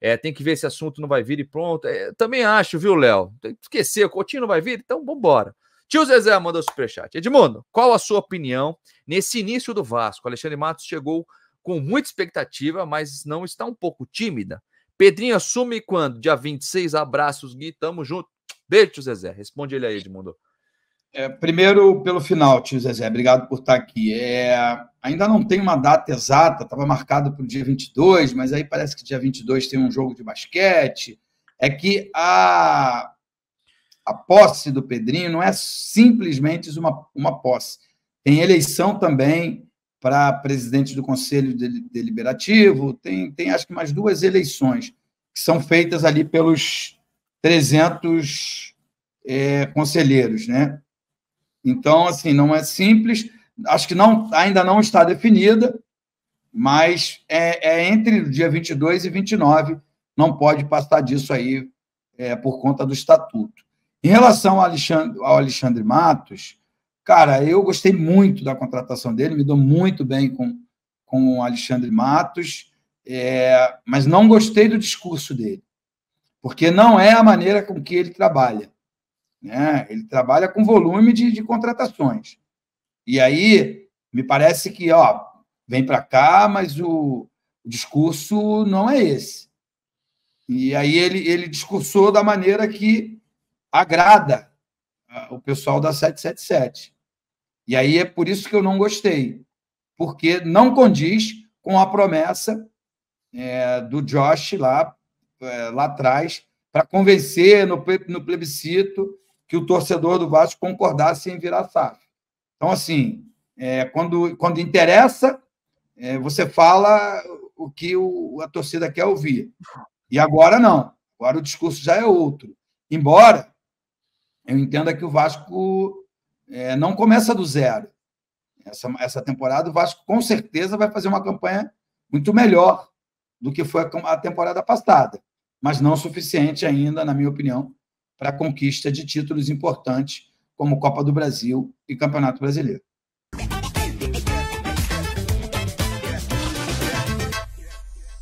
é, tem que ver se assunto não vai vir e pronto. É, também acho, viu, Léo? Tem que esquecer, o Coutinho não vai vir, então vambora. Tio Zezé mandou superchat. Edmundo, qual a sua opinião nesse início do Vasco? Alexandre Matos chegou com muita expectativa, mas não está um pouco tímida. Pedrinho assume quando? Dia 26, abraços, Gui, tamo junto. Beijo, tio Zezé. Responde ele aí, Edmundo. É, primeiro, pelo final, tio Zezé, obrigado por estar aqui. É, ainda não tem uma data exata, estava marcado para o dia 22, mas aí parece que dia 22 tem um jogo de basquete. É que a, a posse do Pedrinho não é simplesmente uma, uma posse. Tem eleição também para presidente do Conselho Deliberativo, tem, tem acho que mais duas eleições que são feitas ali pelos 300 é, conselheiros, né? Então, assim, não é simples. Acho que não, ainda não está definida, mas é, é entre o dia 22 e 29. Não pode passar disso aí é, por conta do estatuto. Em relação ao Alexandre, ao Alexandre Matos, cara, eu gostei muito da contratação dele, me dou muito bem com, com o Alexandre Matos, é, mas não gostei do discurso dele, porque não é a maneira com que ele trabalha. Né? Ele trabalha com volume de, de contratações. E aí, me parece que, ó, vem para cá, mas o, discurso não é esse. E aí ele, ele discursou da maneira que agrada o pessoal da 777. E aí é por isso que eu não gostei, porque não condiz com a promessa é, do Josh lá, é, lá atrás para convencer no, no plebiscito que o torcedor do Vasco concordasse em virar SAF. Então, assim, é, quando, quando interessa, é, você fala o que o, a torcida quer ouvir. E agora não. Agora o discurso já é outro. Embora eu entenda que o Vasco é, não começa do zero. Essa, essa temporada o Vasco com certeza vai fazer uma campanha muito melhor do que foi a, a temporada passada, mas não suficiente ainda, na minha opinião, para a conquista de títulos importantes como Copa do Brasil e Campeonato Brasileiro.